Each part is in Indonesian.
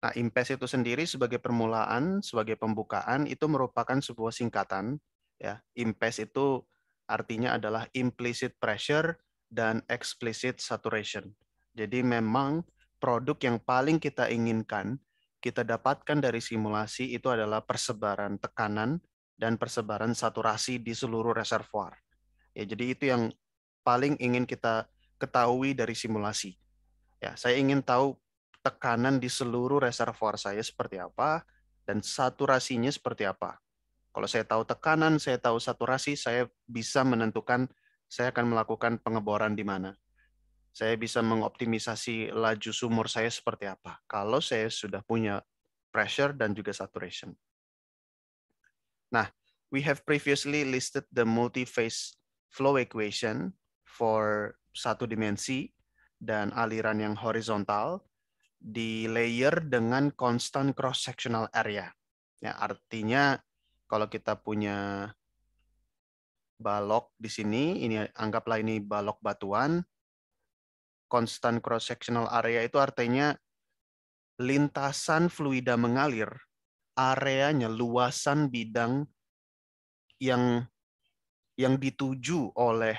Nah, IMPES itu sendiri sebagai permulaan, sebagai pembukaan itu merupakan sebuah singkatan ya. IMPES itu artinya adalah implicit pressure dan explicit saturation. Jadi memang produk yang paling kita inginkan kita dapatkan dari simulasi itu adalah persebaran tekanan dan persebaran saturasi di seluruh reservoir. Ya, jadi itu yang paling ingin kita ketahui dari simulasi. Ya, saya ingin tahu tekanan di seluruh reservoir saya seperti apa dan saturasinya seperti apa. Kalau saya tahu tekanan, saya tahu saturasi, saya bisa menentukan saya akan melakukan pengeboran di mana. Saya bisa mengoptimisasi laju sumur saya seperti apa. Kalau saya sudah punya pressure dan juga saturation. Nah, we have previously listed the multi-phase flow equation for satu dimensi dan aliran yang horizontal di layer dengan constant cross sectional area. Ya, artinya kalau kita punya balok di sini, ini anggaplah ini balok batuan. Constant cross sectional area itu artinya lintasan fluida mengalir, areanya, luasan bidang yang yang dituju oleh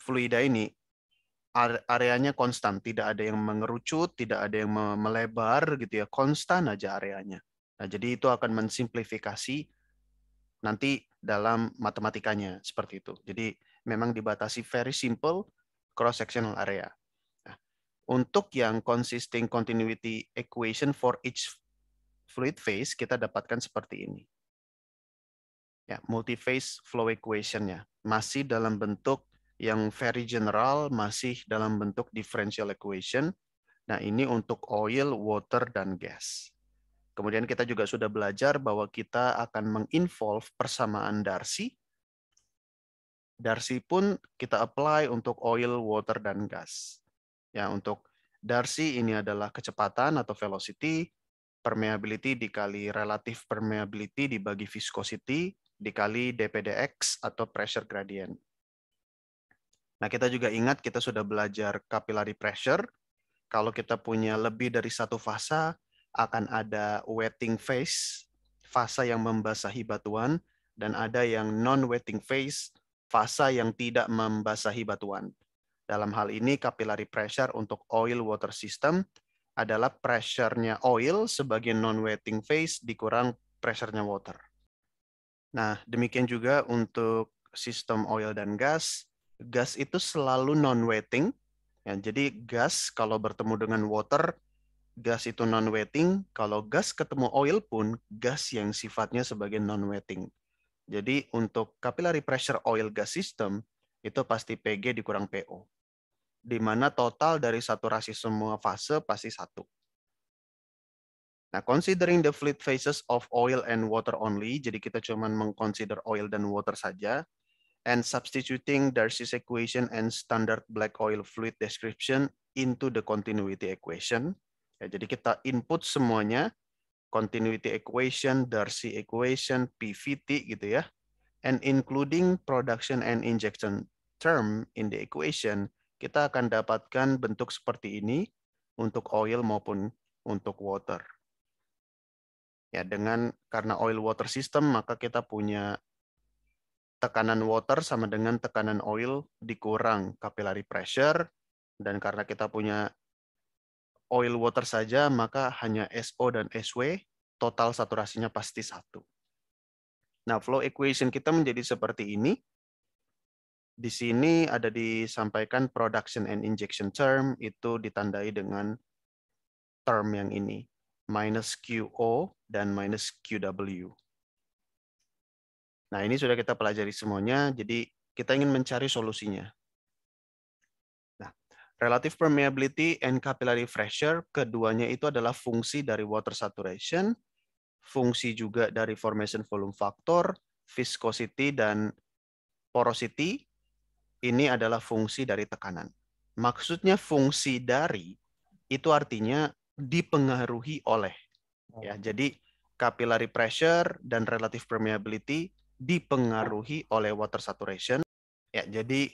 fluida ini areanya konstan, tidak ada yang mengerucut, tidak ada yang melebar gitu ya, konstan aja areanya. Nah, jadi itu akan mensimplifikasi nanti dalam matematikanya seperti itu. Jadi memang dibatasi very simple cross sectional area. Nah, untuk yang consisting continuity equation for each fluid phase kita dapatkan seperti ini. Ya, multiphase flow equation-nya masih dalam bentuk yang very general masih dalam bentuk differential equation. Nah, ini untuk oil, water, dan gas. Kemudian kita juga sudah belajar bahwa kita akan menginvolve persamaan Darcy. Darcy pun kita apply untuk oil, water, dan gas. Ya, untuk Darcy ini adalah kecepatan atau velocity, permeability dikali relatif permeability dibagi viscosity dikali dpdx atau pressure gradient. Nah, kita juga ingat kita sudah belajar capillary pressure. Kalau kita punya lebih dari satu fasa, akan ada wetting phase, fasa yang membasahi batuan, dan ada yang non-wetting phase, fasa yang tidak membasahi batuan. Dalam hal ini, capillary pressure untuk oil water system adalah pressure-nya oil sebagai non-wetting phase dikurang pressure-nya water. Nah, demikian juga untuk sistem oil dan gas, gas itu selalu non-wetting. Ya, jadi gas kalau bertemu dengan water, gas itu non-wetting. Kalau gas ketemu oil pun, gas yang sifatnya sebagai non-wetting. Jadi untuk capillary pressure oil gas system, itu pasti PG dikurang PO. Di mana total dari saturasi semua fase pasti satu. Nah, considering the fluid phases of oil and water only, jadi kita cuma mengconsider oil dan water saja, and substituting Darcy's equation and standard black oil fluid description into the continuity equation. Ya, jadi kita input semuanya, continuity equation, Darcy equation, PVT gitu ya, and including production and injection term in the equation, kita akan dapatkan bentuk seperti ini untuk oil maupun untuk water. Ya, dengan karena oil water system maka kita punya tekanan water sama dengan tekanan oil dikurang capillary pressure dan karena kita punya oil water saja maka hanya SO dan SW total saturasinya pasti satu. Nah, flow equation kita menjadi seperti ini. Di sini ada disampaikan production and injection term itu ditandai dengan term yang ini minus QO dan minus QW. Nah, ini sudah kita pelajari semuanya, jadi kita ingin mencari solusinya. Nah, relative permeability and capillary pressure, keduanya itu adalah fungsi dari water saturation, fungsi juga dari formation volume factor, viscosity, dan porosity. Ini adalah fungsi dari tekanan. Maksudnya fungsi dari itu artinya dipengaruhi oleh. Ya, oh. jadi capillary pressure dan relative permeability dipengaruhi oleh water saturation. Ya, jadi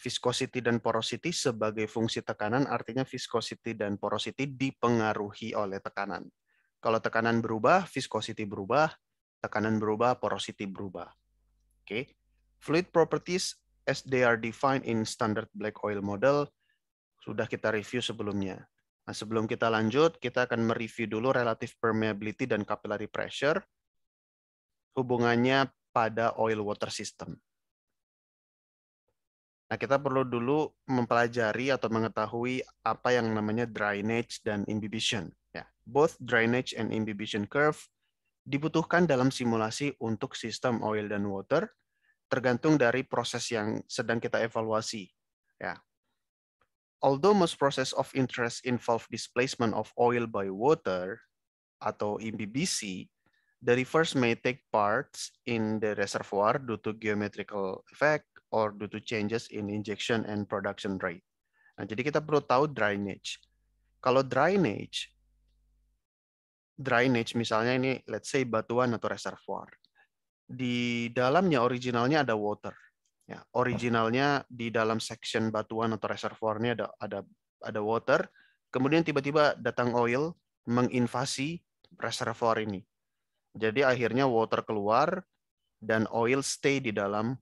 viscosity dan porosity sebagai fungsi tekanan artinya viscosity dan porosity dipengaruhi oleh tekanan. Kalau tekanan berubah, viscosity berubah, tekanan berubah, porosity berubah. Oke. Okay. Fluid properties as they are defined in standard black oil model sudah kita review sebelumnya. Nah, sebelum kita lanjut, kita akan mereview dulu relative permeability dan capillary pressure. Hubungannya pada oil water system. Nah, kita perlu dulu mempelajari atau mengetahui apa yang namanya drainage dan imbibition. Ya, both drainage and imbibition curve dibutuhkan dalam simulasi untuk sistem oil dan water, tergantung dari proses yang sedang kita evaluasi. Ya. Although most process of interest involve displacement of oil by water atau imbibisi. The rivers may take parts in the reservoir due to geometrical effect or due to changes in injection and production rate. Nah, jadi kita perlu tahu drainage. Kalau drainage, drainage misalnya ini let's say batuan atau reservoir. Di dalamnya originalnya ada water. Ya, originalnya di dalam section batuan atau reservoirnya ada ada ada water. Kemudian tiba-tiba datang oil menginvasi reservoir ini jadi akhirnya water keluar dan oil stay di dalam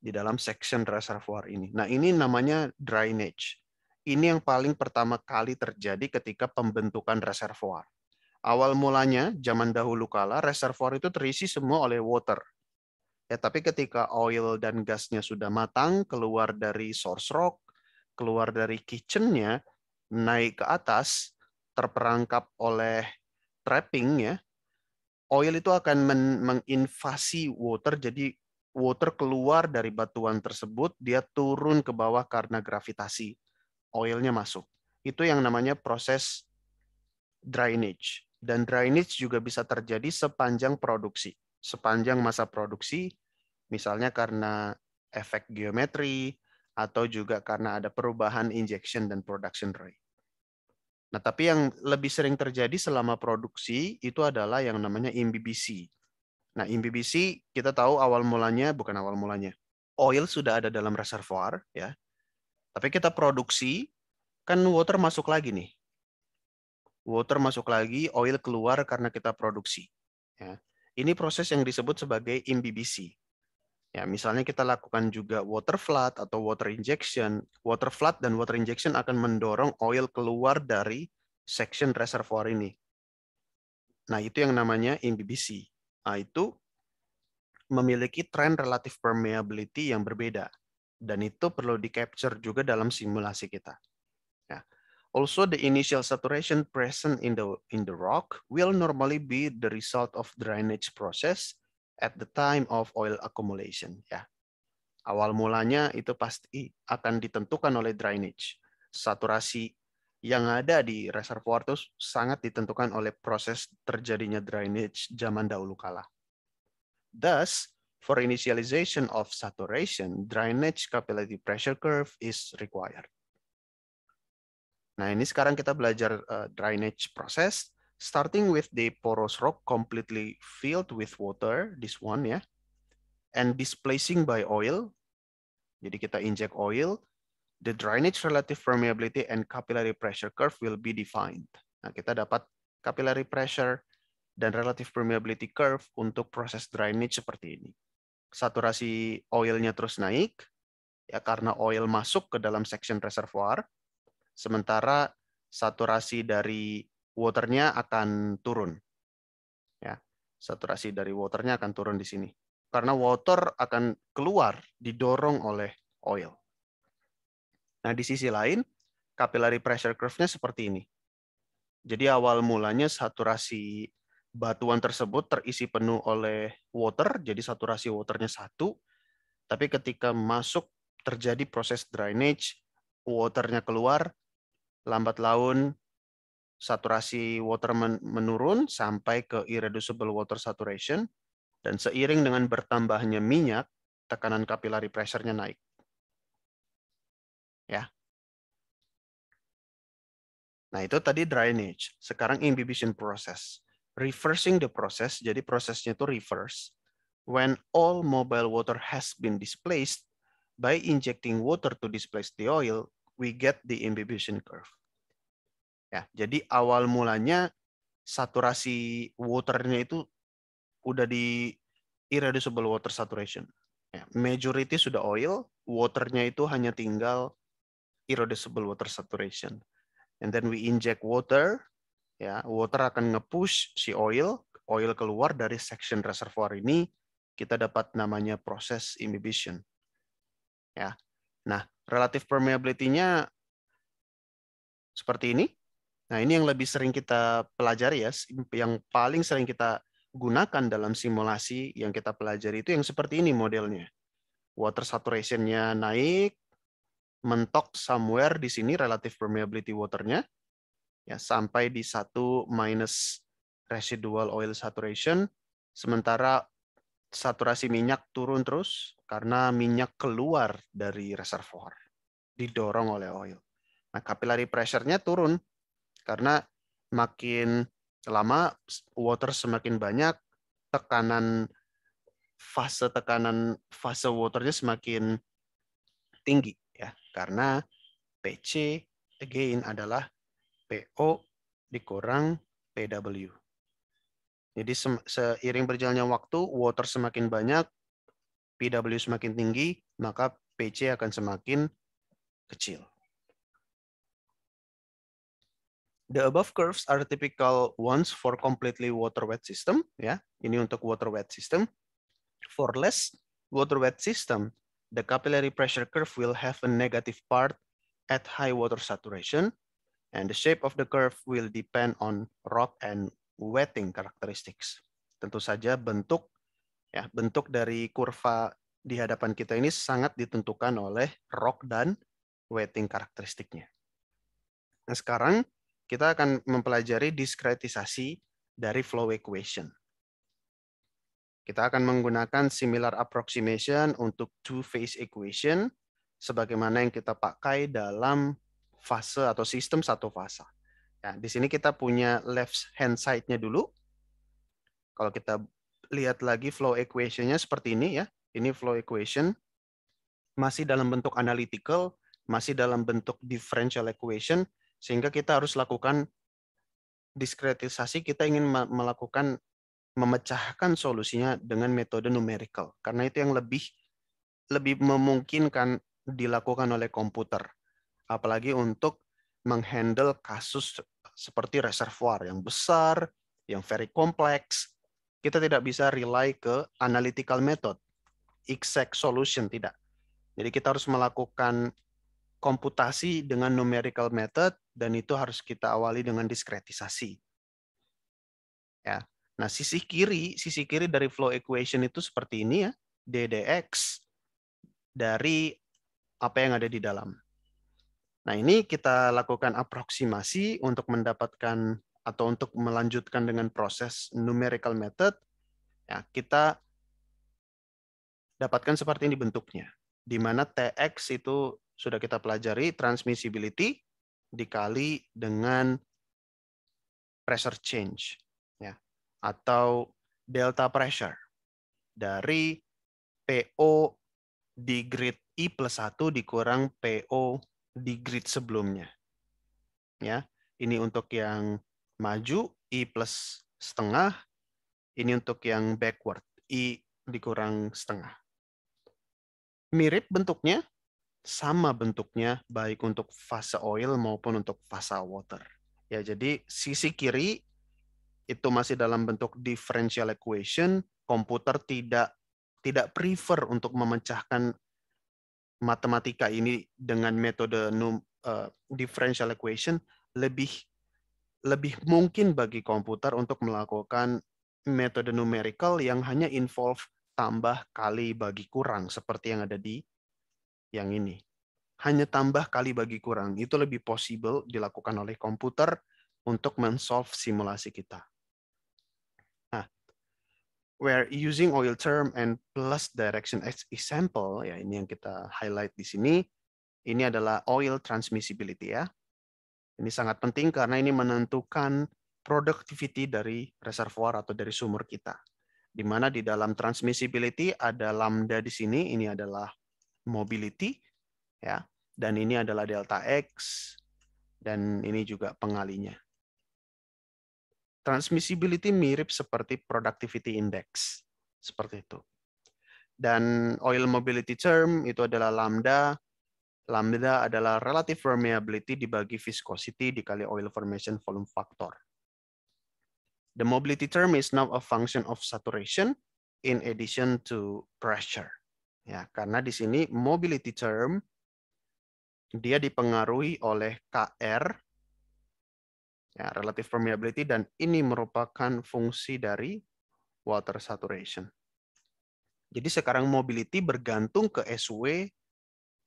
di dalam section reservoir ini. Nah, ini namanya drainage. Ini yang paling pertama kali terjadi ketika pembentukan reservoir. Awal mulanya zaman dahulu kala reservoir itu terisi semua oleh water. Ya, tapi ketika oil dan gasnya sudah matang, keluar dari source rock, keluar dari kitchennya, naik ke atas, terperangkap oleh trapping ya, oil itu akan men menginvasi water jadi water keluar dari batuan tersebut dia turun ke bawah karena gravitasi oilnya masuk itu yang namanya proses drainage dan drainage juga bisa terjadi sepanjang produksi sepanjang masa produksi misalnya karena efek geometri atau juga karena ada perubahan injection dan production rate Nah, tapi yang lebih sering terjadi selama produksi itu adalah yang namanya imbibisi. Nah, imbibisi kita tahu awal mulanya bukan awal mulanya. Oil sudah ada dalam reservoir ya. Tapi kita produksi kan water masuk lagi nih. Water masuk lagi, oil keluar karena kita produksi ya. Ini proses yang disebut sebagai imbibisi. Ya, misalnya kita lakukan juga water flood atau water injection. Water flood dan water injection akan mendorong oil keluar dari section reservoir ini. Nah, itu yang namanya MBBC. Nah, itu memiliki tren relative permeability yang berbeda. Dan itu perlu di-capture juga dalam simulasi kita. Ya. Also, the initial saturation present in the, in the rock will normally be the result of drainage process at the time of oil accumulation ya. Awal mulanya itu pasti akan ditentukan oleh drainage. Saturasi yang ada di reservoir itu sangat ditentukan oleh proses terjadinya drainage zaman dahulu kala. Thus, for initialization of saturation, drainage capillary pressure curve is required. Nah, ini sekarang kita belajar uh, drainage process starting with the porous rock completely filled with water, this one ya, and displacing by oil. Jadi kita inject oil, the drainage relative permeability and capillary pressure curve will be defined. Nah, kita dapat capillary pressure dan relative permeability curve untuk proses drainage seperti ini. Saturasi oilnya terus naik, ya karena oil masuk ke dalam section reservoir, sementara saturasi dari waternya akan turun. Ya, saturasi dari waternya akan turun di sini. Karena water akan keluar, didorong oleh oil. Nah, di sisi lain, capillary pressure curve-nya seperti ini. Jadi awal mulanya saturasi batuan tersebut terisi penuh oleh water, jadi saturasi waternya satu, tapi ketika masuk terjadi proses drainage, waternya keluar, lambat laun saturasi water menurun sampai ke irreducible water saturation, dan seiring dengan bertambahnya minyak, tekanan kapilari pressure-nya naik. Ya. Nah, itu tadi drainage. Sekarang imbibition process. Reversing the process, jadi prosesnya itu reverse. When all mobile water has been displaced, by injecting water to displace the oil, we get the imbibition curve. Ya, jadi awal mulanya saturasi waternya itu udah di irreducible water saturation. Ya, majority sudah oil, waternya itu hanya tinggal irreducible water saturation. And then we inject water, ya water akan ngepush si oil, oil keluar dari section reservoir ini, kita dapat namanya proses imbibition. Ya. Nah, relative permeability-nya seperti ini. Nah, ini yang lebih sering kita pelajari ya, yang paling sering kita gunakan dalam simulasi yang kita pelajari itu yang seperti ini modelnya. Water saturation-nya naik, mentok somewhere di sini relative permeability waternya ya sampai di satu minus residual oil saturation, sementara saturasi minyak turun terus karena minyak keluar dari reservoir, didorong oleh oil. Nah, capillary pressure-nya turun karena makin lama water semakin banyak tekanan fase tekanan fase waternya semakin tinggi ya karena PC again adalah PO dikurang PW. Jadi seiring berjalannya waktu water semakin banyak, PW semakin tinggi, maka PC akan semakin kecil. The above curves are typical ones for completely water wet system. Ya, ini untuk water wet system. For less water wet system, the capillary pressure curve will have a negative part at high water saturation, and the shape of the curve will depend on rock and wetting characteristics. Tentu saja bentuk ya bentuk dari kurva di hadapan kita ini sangat ditentukan oleh rock dan wetting karakteristiknya. Nah, sekarang kita akan mempelajari diskretisasi dari flow equation. Kita akan menggunakan similar approximation untuk two-phase equation sebagaimana yang kita pakai dalam fase atau sistem satu fase. Nah, di sini kita punya left hand side-nya dulu. Kalau kita lihat lagi flow equation-nya seperti ini ya. Ini flow equation masih dalam bentuk analytical, masih dalam bentuk differential equation, sehingga kita harus lakukan diskretisasi kita ingin melakukan memecahkan solusinya dengan metode numerical karena itu yang lebih lebih memungkinkan dilakukan oleh komputer apalagi untuk menghandle kasus seperti reservoir yang besar yang very kompleks kita tidak bisa rely ke analytical method exact solution tidak jadi kita harus melakukan komputasi dengan numerical method dan itu harus kita awali dengan diskretisasi. Ya. Nah, sisi kiri, sisi kiri dari flow equation itu seperti ini ya, ddx dari apa yang ada di dalam. Nah, ini kita lakukan aproksimasi untuk mendapatkan atau untuk melanjutkan dengan proses numerical method. Ya, kita dapatkan seperti ini bentuknya, di mana tx itu sudah kita pelajari transmissibility dikali dengan pressure change ya atau delta pressure dari PO di grid I plus 1 dikurang PO di grid sebelumnya. Ya, ini untuk yang maju I plus setengah, ini untuk yang backward I dikurang setengah. Mirip bentuknya, sama bentuknya baik untuk fase oil maupun untuk fase water. Ya, jadi sisi kiri itu masih dalam bentuk differential equation, komputer tidak tidak prefer untuk memecahkan matematika ini dengan metode num, uh, differential equation lebih lebih mungkin bagi komputer untuk melakukan metode numerical yang hanya involve tambah kali bagi kurang seperti yang ada di yang ini. Hanya tambah kali bagi kurang. Itu lebih possible dilakukan oleh komputer untuk men-solve simulasi kita. Nah, where using oil term and plus direction as example, ya ini yang kita highlight di sini, ini adalah oil transmissibility ya. Ini sangat penting karena ini menentukan productivity dari reservoir atau dari sumur kita. Di mana di dalam transmissibility ada lambda di sini, ini adalah mobility ya dan ini adalah delta x dan ini juga pengalinya. Transmissibility mirip seperti productivity index seperti itu. Dan oil mobility term itu adalah lambda. Lambda adalah relative permeability dibagi viscosity dikali oil formation volume factor. The mobility term is now a function of saturation in addition to pressure. Ya, karena di sini mobility term dia dipengaruhi oleh KR ya, relative permeability dan ini merupakan fungsi dari water saturation. Jadi sekarang mobility bergantung ke SW,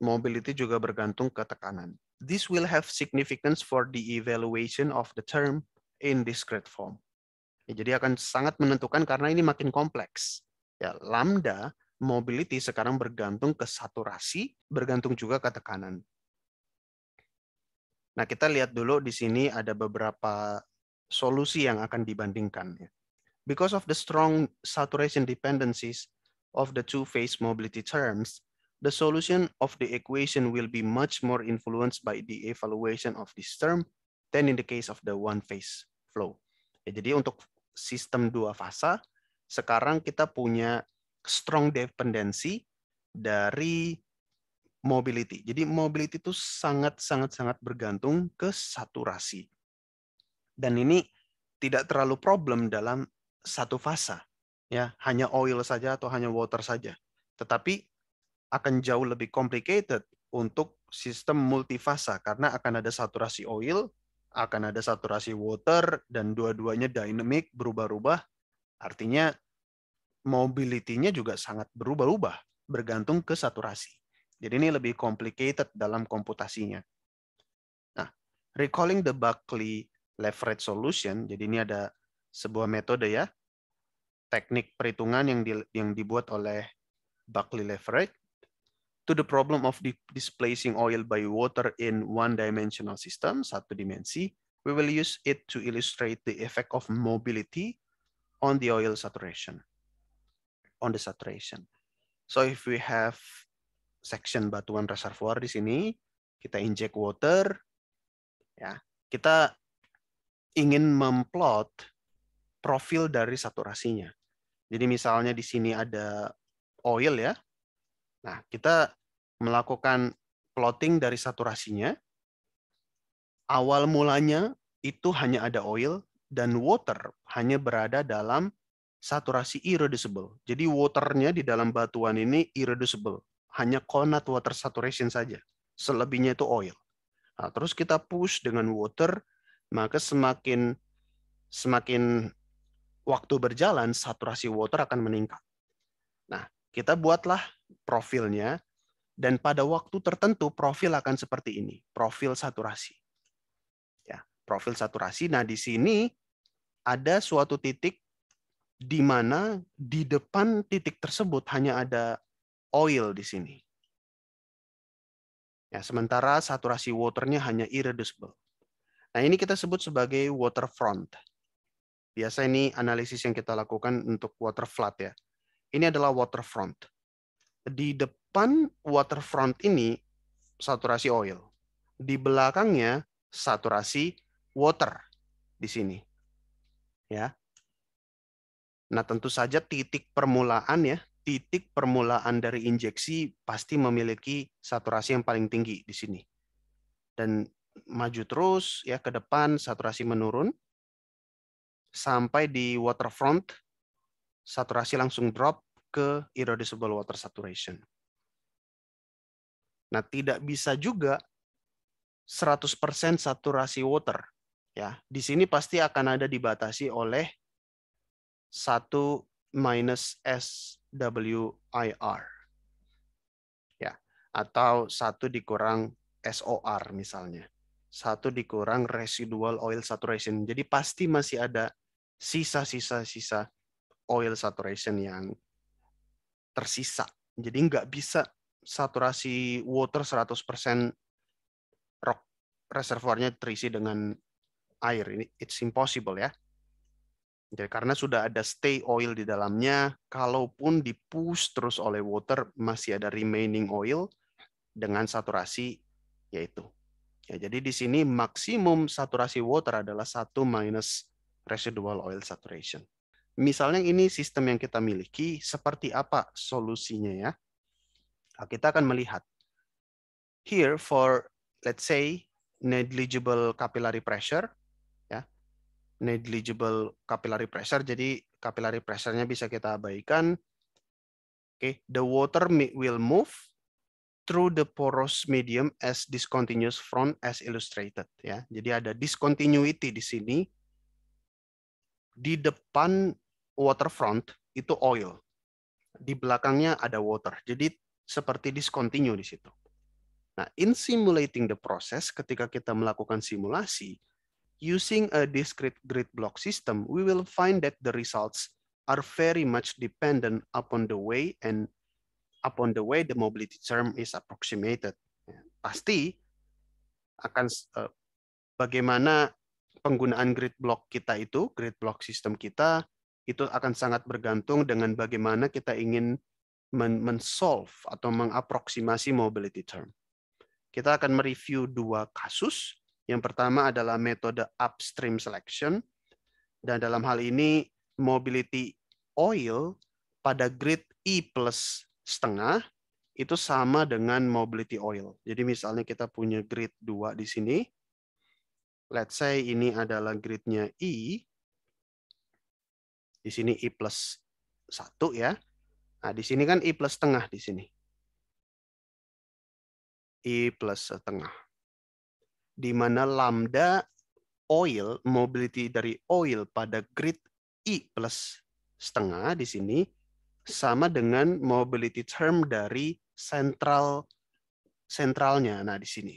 mobility juga bergantung ke tekanan. This will have significance for the evaluation of the term in discrete form. Ya, jadi akan sangat menentukan karena ini makin kompleks. Ya, lambda mobility sekarang bergantung ke saturasi, bergantung juga ke tekanan. Nah, kita lihat dulu di sini ada beberapa solusi yang akan dibandingkan. Ya. Because of the strong saturation dependencies of the two-phase mobility terms, the solution of the equation will be much more influenced by the evaluation of this term than in the case of the one-phase flow. Ya, jadi untuk sistem dua fase, sekarang kita punya strong dependency dari mobility. Jadi mobility itu sangat-sangat-sangat bergantung ke saturasi. Dan ini tidak terlalu problem dalam satu fase, ya Hanya oil saja atau hanya water saja. Tetapi akan jauh lebih complicated untuk sistem multifasa karena akan ada saturasi oil, akan ada saturasi water, dan dua-duanya dynamic, berubah-ubah. Artinya mobility-nya juga sangat berubah-ubah bergantung ke saturasi. Jadi ini lebih complicated dalam komputasinya. Nah, recalling the Buckley leverage solution, jadi ini ada sebuah metode ya, teknik perhitungan yang di, yang dibuat oleh Buckley leverage to the problem of displacing oil by water in one-dimensional system, satu dimensi, we will use it to illustrate the effect of mobility on the oil saturation on the saturation. So if we have section batuan reservoir di sini, kita inject water, ya kita ingin memplot profil dari saturasinya. Jadi misalnya di sini ada oil ya. Nah, kita melakukan plotting dari saturasinya. Awal mulanya itu hanya ada oil dan water hanya berada dalam saturasi irreducible. Jadi waternya di dalam batuan ini irreducible. Hanya konat water saturation saja. Selebihnya itu oil. Nah, terus kita push dengan water, maka semakin semakin waktu berjalan saturasi water akan meningkat. Nah, kita buatlah profilnya dan pada waktu tertentu profil akan seperti ini, profil saturasi. Ya, profil saturasi. Nah, di sini ada suatu titik di mana di depan titik tersebut hanya ada oil di sini. Ya, sementara saturasi waternya hanya irreducible. Nah, ini kita sebut sebagai waterfront. Biasa ini analisis yang kita lakukan untuk water flood ya. Ini adalah waterfront. Di depan waterfront ini saturasi oil. Di belakangnya saturasi water di sini. Ya. Nah, tentu saja titik permulaan ya, titik permulaan dari injeksi pasti memiliki saturasi yang paling tinggi di sini. Dan maju terus ya ke depan saturasi menurun sampai di waterfront saturasi langsung drop ke irreducible water saturation. Nah, tidak bisa juga 100% saturasi water ya. Di sini pasti akan ada dibatasi oleh 1 minus SWIR. Ya, atau 1 dikurang SOR misalnya. 1 dikurang residual oil saturation. Jadi pasti masih ada sisa-sisa-sisa oil saturation yang tersisa. Jadi nggak bisa saturasi water 100% rock reservoirnya terisi dengan air. Ini it's impossible ya. Jadi ya, karena sudah ada stay oil di dalamnya, kalaupun dipush terus oleh water masih ada remaining oil dengan saturasi yaitu. Ya, jadi di sini maksimum saturasi water adalah satu minus residual oil saturation. Misalnya ini sistem yang kita miliki, seperti apa solusinya ya? Nah, kita akan melihat. Here for let's say negligible capillary pressure, negligible capillary pressure, jadi capillary pressure-nya bisa kita abaikan. Okay. The water will move through the porous medium as discontinuous front as illustrated. Ya. Jadi ada discontinuity di sini. Di depan waterfront itu oil. Di belakangnya ada water. Jadi seperti discontinue di situ. Nah, in simulating the process, ketika kita melakukan simulasi, using a discrete grid block system, we will find that the results are very much dependent upon the way and upon the way the mobility term is approximated. Pasti akan uh, bagaimana penggunaan grid block kita itu, grid block sistem kita itu akan sangat bergantung dengan bagaimana kita ingin men, men solve atau mengaproksimasi mobility term. Kita akan mereview dua kasus yang pertama adalah metode upstream selection. Dan dalam hal ini mobility oil pada grid i e plus setengah itu sama dengan mobility oil. Jadi misalnya kita punya grid 2 di sini. Let's say ini adalah gridnya i e. Di sini i e plus 1 ya. Nah, di sini kan I plus setengah di sini. I plus setengah di mana lambda oil, mobility dari oil pada grid I plus setengah di sini sama dengan mobility term dari sentral sentralnya. Nah, di sini.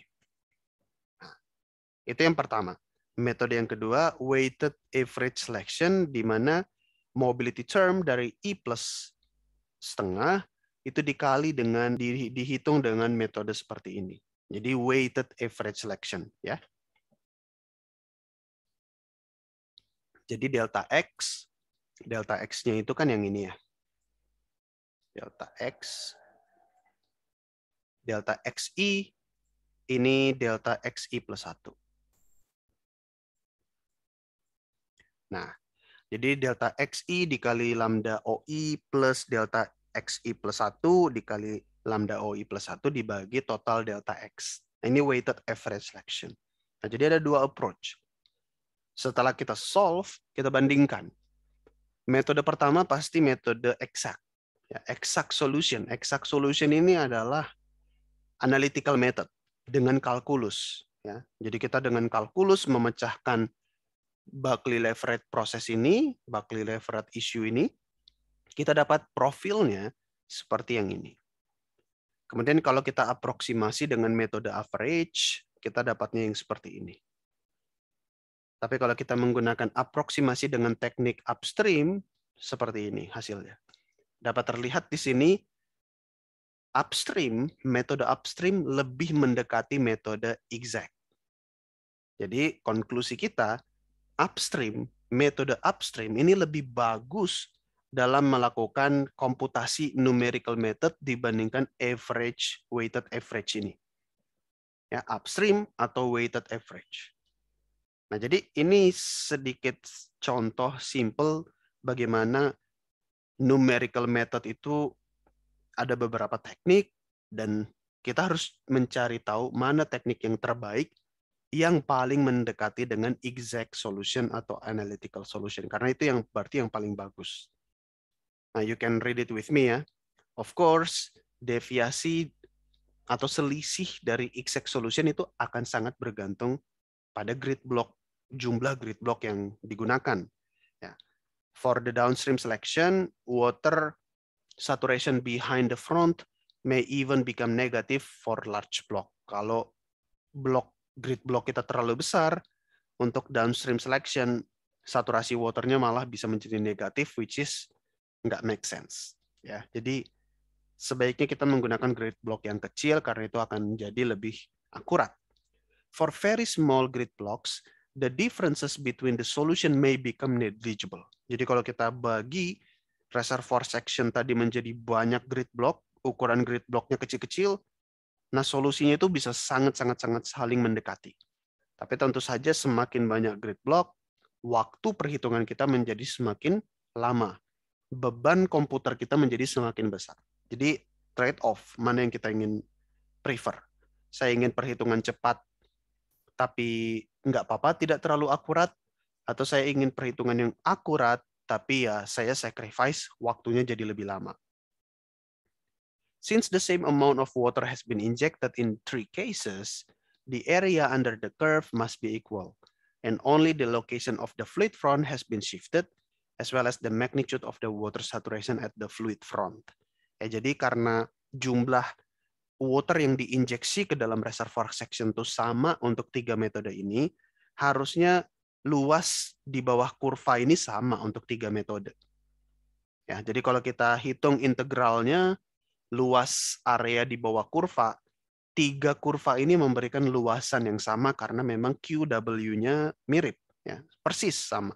itu yang pertama. Metode yang kedua, weighted average selection, di mana mobility term dari I plus setengah itu dikali dengan di dihitung dengan metode seperti ini. Jadi weighted average selection ya. Jadi delta x, delta x-nya itu kan yang ini ya. Delta x, delta xi, ini delta xi plus satu. Nah, jadi delta xi dikali lambda oi plus delta xi plus satu dikali lambda OI plus 1 dibagi total delta X. Nah, ini weighted average selection. Nah, jadi ada dua approach. Setelah kita solve, kita bandingkan. Metode pertama pasti metode exact. Ya, exact solution. Exact solution ini adalah analytical method dengan kalkulus. Ya. Jadi kita dengan kalkulus memecahkan Buckley leverage proses ini, Buckley leverage issue ini, kita dapat profilnya seperti yang ini. Kemudian kalau kita aproksimasi dengan metode average, kita dapatnya yang seperti ini. Tapi kalau kita menggunakan aproksimasi dengan teknik upstream, seperti ini hasilnya. Dapat terlihat di sini, upstream, metode upstream lebih mendekati metode exact. Jadi konklusi kita, upstream, metode upstream ini lebih bagus dalam melakukan komputasi numerical method dibandingkan average weighted average ini. Ya, upstream atau weighted average. Nah, jadi ini sedikit contoh simple bagaimana numerical method itu ada beberapa teknik dan kita harus mencari tahu mana teknik yang terbaik yang paling mendekati dengan exact solution atau analytical solution karena itu yang berarti yang paling bagus. Nah, you can read it with me ya. Of course, deviasi atau selisih dari exact solution itu akan sangat bergantung pada grid block jumlah grid block yang digunakan. Ya. For the downstream selection, water saturation behind the front may even become negative for large block. Kalau block grid block kita terlalu besar, untuk downstream selection saturasi waternya malah bisa menjadi negatif, which is nggak make sense ya jadi sebaiknya kita menggunakan grid block yang kecil karena itu akan jadi lebih akurat for very small grid blocks the differences between the solution may become negligible jadi kalau kita bagi reservoir section tadi menjadi banyak grid block ukuran grid blocknya kecil-kecil nah solusinya itu bisa sangat-sangat sangat saling mendekati tapi tentu saja semakin banyak grid block waktu perhitungan kita menjadi semakin lama beban komputer kita menjadi semakin besar. Jadi trade off mana yang kita ingin prefer. Saya ingin perhitungan cepat tapi nggak apa-apa tidak terlalu akurat atau saya ingin perhitungan yang akurat tapi ya saya sacrifice waktunya jadi lebih lama. Since the same amount of water has been injected in three cases, the area under the curve must be equal, and only the location of the fleet front has been shifted as well as the magnitude of the water saturation at the fluid front. Ya, jadi karena jumlah water yang diinjeksi ke dalam reservoir section itu sama untuk tiga metode ini, harusnya luas di bawah kurva ini sama untuk tiga metode. Ya, jadi kalau kita hitung integralnya, luas area di bawah kurva, tiga kurva ini memberikan luasan yang sama karena memang QW-nya mirip, ya, persis sama.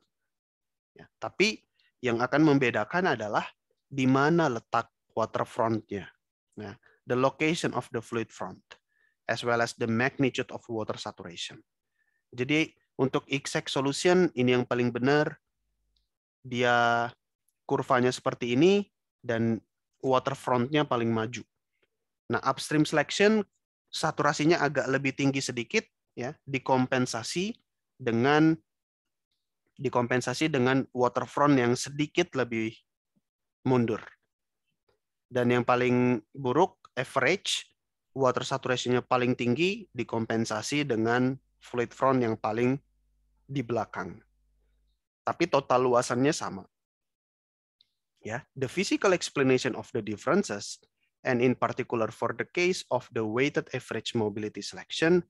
Ya, tapi yang akan membedakan adalah di mana letak waterfrontnya. Nah, the location of the fluid front as well as the magnitude of water saturation. Jadi untuk exact solution ini yang paling benar dia kurvanya seperti ini dan waterfrontnya paling maju. Nah, upstream selection saturasinya agak lebih tinggi sedikit ya, dikompensasi dengan dikompensasi dengan waterfront yang sedikit lebih mundur. Dan yang paling buruk, average, water saturation-nya paling tinggi dikompensasi dengan fluid front yang paling di belakang. Tapi total luasannya sama. Ya, the physical explanation of the differences and in particular for the case of the weighted average mobility selection,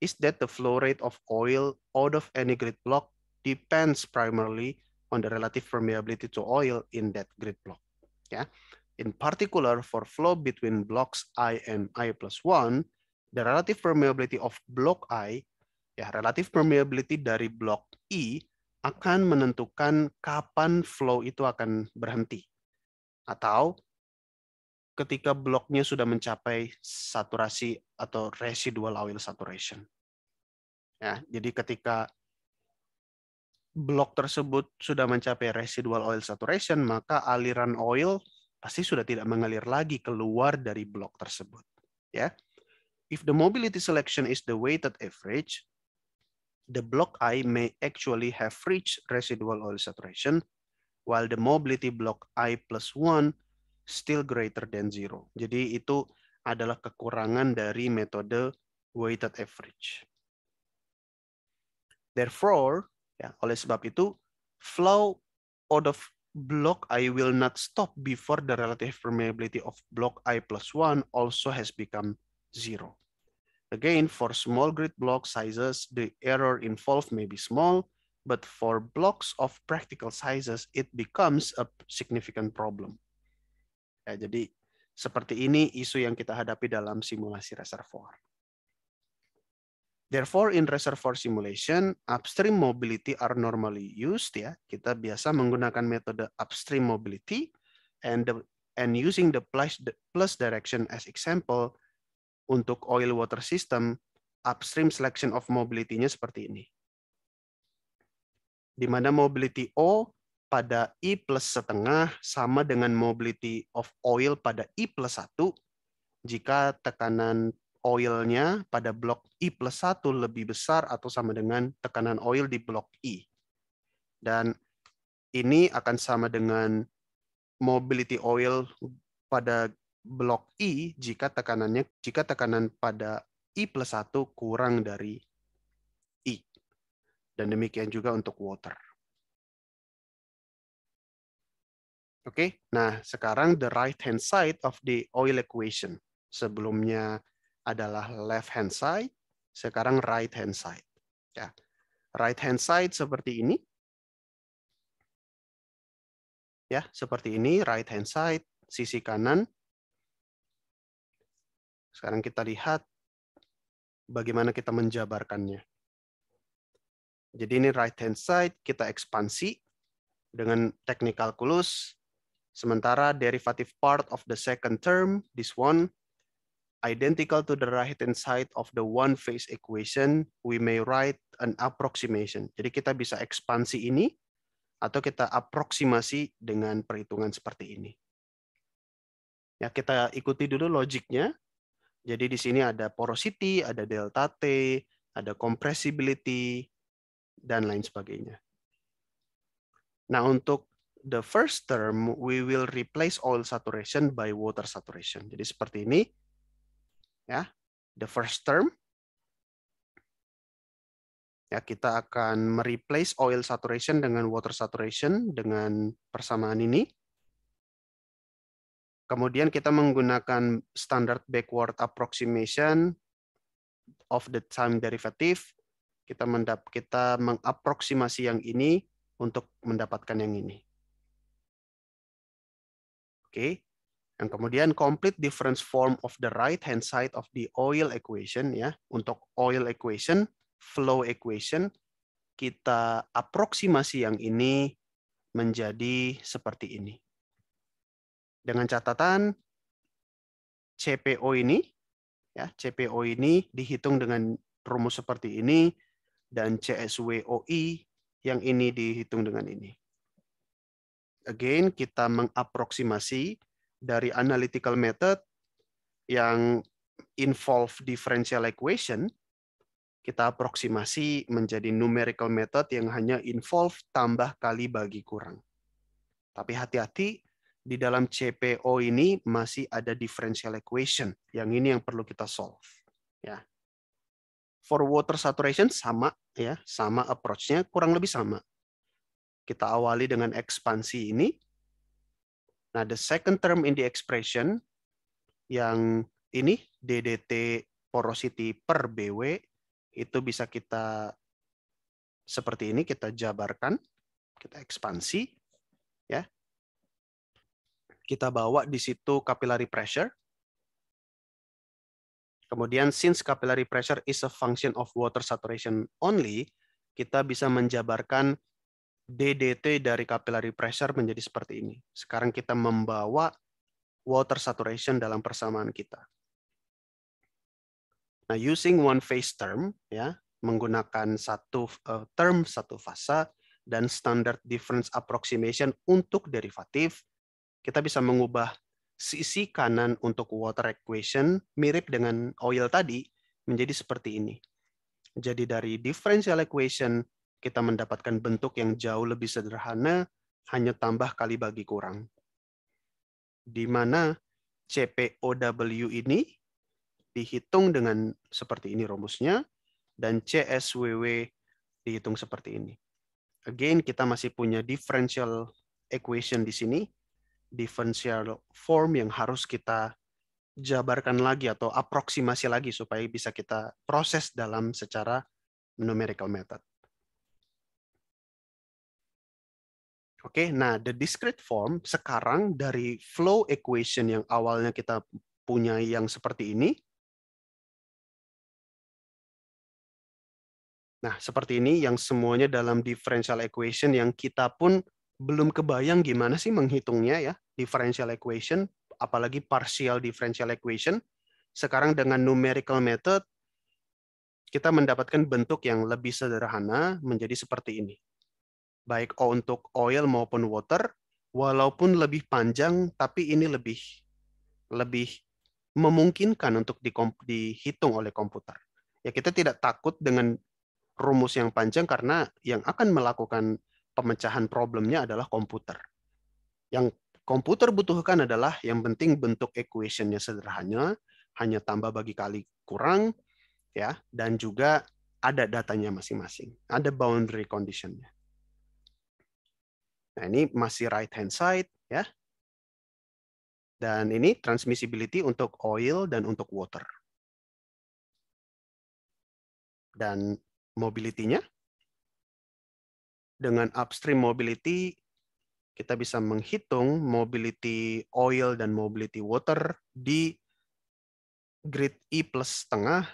is that the flow rate of oil out of any grid block depends primarily on the relative permeability to oil in that grid block. Yeah. In particular, for flow between blocks I and I plus 1, the relative permeability of block I, ya relative permeability dari block I e akan menentukan kapan flow itu akan berhenti. Atau ketika bloknya sudah mencapai saturasi atau residual oil saturation. Ya, jadi ketika blok tersebut sudah mencapai residual oil saturation, maka aliran oil pasti sudah tidak mengalir lagi keluar dari blok tersebut. Ya, if the mobility selection is the weighted average, the block I may actually have reached residual oil saturation, while the mobility block I plus one still greater than zero. Jadi itu adalah kekurangan dari metode weighted average. Therefore, Ya, oleh sebab itu, flow out of block I will not stop before the relative permeability of block I plus one also has become zero. Again, for small grid block sizes, the error involved may be small, but for blocks of practical sizes, it becomes a significant problem. Ya, jadi seperti ini isu yang kita hadapi dalam simulasi reservoir. Therefore, in reservoir simulation, upstream mobility are normally used. Ya, kita biasa menggunakan metode upstream mobility, and the, and using the plus plus direction as example untuk oil water system, upstream selection of mobility-nya seperti ini. Di mana mobility O pada I plus setengah sama dengan mobility of oil pada I plus satu jika tekanan oilnya pada blok I plus 1 lebih besar atau sama dengan tekanan oil di blok I. Dan ini akan sama dengan mobility oil pada blok I jika tekanannya jika tekanan pada I plus 1 kurang dari I. Dan demikian juga untuk water. Oke, okay? nah sekarang the right hand side of the oil equation. Sebelumnya adalah left hand side, sekarang right hand side. Ya. Right hand side seperti ini. Ya, seperti ini right hand side, sisi kanan. Sekarang kita lihat bagaimana kita menjabarkannya. Jadi ini right hand side kita ekspansi dengan teknik kalkulus, sementara derivative part of the second term, this one, identical to the right-hand side of the one-phase equation, we may write an approximation. Jadi kita bisa ekspansi ini atau kita aproksimasi dengan perhitungan seperti ini. Ya, kita ikuti dulu logiknya. Jadi di sini ada porosity, ada delta T, ada compressibility, dan lain sebagainya. Nah, untuk the first term, we will replace oil saturation by water saturation. Jadi seperti ini, ya the first term ya kita akan mereplace oil saturation dengan water saturation dengan persamaan ini. Kemudian kita menggunakan standard backward approximation of the time derivative. Kita mendap kita mengaproksimasi yang ini untuk mendapatkan yang ini. Oke. Yang kemudian complete difference form of the right hand side of the oil equation ya. Untuk oil equation, flow equation kita aproksimasi yang ini menjadi seperti ini. Dengan catatan CPO ini ya, CPO ini dihitung dengan rumus seperti ini dan CSWOI yang ini dihitung dengan ini. Again, kita mengaproksimasi dari analytical method yang involve differential equation, kita aproksimasi menjadi numerical method yang hanya involve tambah kali bagi kurang. Tapi hati-hati, di dalam CPO ini masih ada differential equation. Yang ini yang perlu kita solve. Ya. For water saturation sama ya, sama approach-nya kurang lebih sama. Kita awali dengan ekspansi ini, Nah, the second term in the expression yang ini DDT porosity per BW itu bisa kita seperti ini kita jabarkan, kita ekspansi ya. Kita bawa di situ capillary pressure. Kemudian since capillary pressure is a function of water saturation only, kita bisa menjabarkan DDT dari capillary pressure menjadi seperti ini. Sekarang kita membawa water saturation dalam persamaan kita. Nah, using one phase term, ya, menggunakan satu uh, term satu fase dan standard difference approximation untuk derivatif, kita bisa mengubah sisi kanan untuk water equation mirip dengan oil tadi menjadi seperti ini. Jadi dari differential equation kita mendapatkan bentuk yang jauh lebih sederhana, hanya tambah kali bagi kurang. Di mana CPOW ini dihitung dengan seperti ini rumusnya, dan CSWW dihitung seperti ini. Again, kita masih punya differential equation di sini, differential form yang harus kita jabarkan lagi atau aproksimasi lagi supaya bisa kita proses dalam secara numerical method. Oke, okay, nah the discrete form sekarang dari flow equation yang awalnya kita punya yang seperti ini. Nah, seperti ini yang semuanya dalam differential equation yang kita pun belum kebayang gimana sih menghitungnya ya, differential equation, apalagi partial differential equation. Sekarang dengan numerical method, kita mendapatkan bentuk yang lebih sederhana menjadi seperti ini baik untuk oil maupun water, walaupun lebih panjang, tapi ini lebih lebih memungkinkan untuk di, dihitung oleh komputer. Ya kita tidak takut dengan rumus yang panjang karena yang akan melakukan pemecahan problemnya adalah komputer. Yang komputer butuhkan adalah yang penting bentuk equationnya sederhana, hanya tambah bagi kali kurang, ya, dan juga ada datanya masing-masing, ada boundary conditionnya. Nah, ini masih right hand side ya. Dan ini transmissibility untuk oil dan untuk water. Dan mobility-nya dengan upstream mobility kita bisa menghitung mobility oil dan mobility water di grid E plus setengah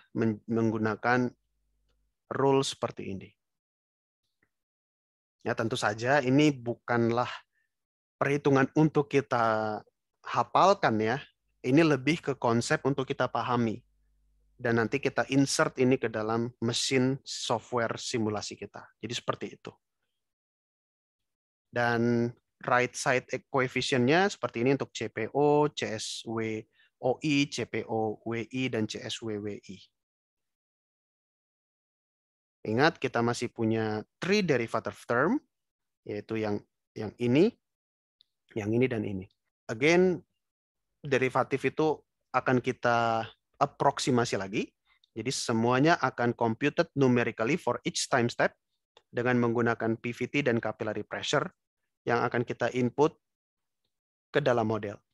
menggunakan rule seperti ini. Ya, tentu saja ini bukanlah perhitungan untuk kita hafalkan ya. Ini lebih ke konsep untuk kita pahami. Dan nanti kita insert ini ke dalam mesin software simulasi kita. Jadi seperti itu. Dan right side coefficient-nya seperti ini untuk CPO, CSW, OI, CPO, WI, dan CSWWI. Ingat kita masih punya three derivative term yaitu yang yang ini, yang ini dan ini. Again derivatif itu akan kita aproksimasi lagi. Jadi semuanya akan computed numerically for each time step dengan menggunakan PVT dan capillary pressure yang akan kita input ke dalam model.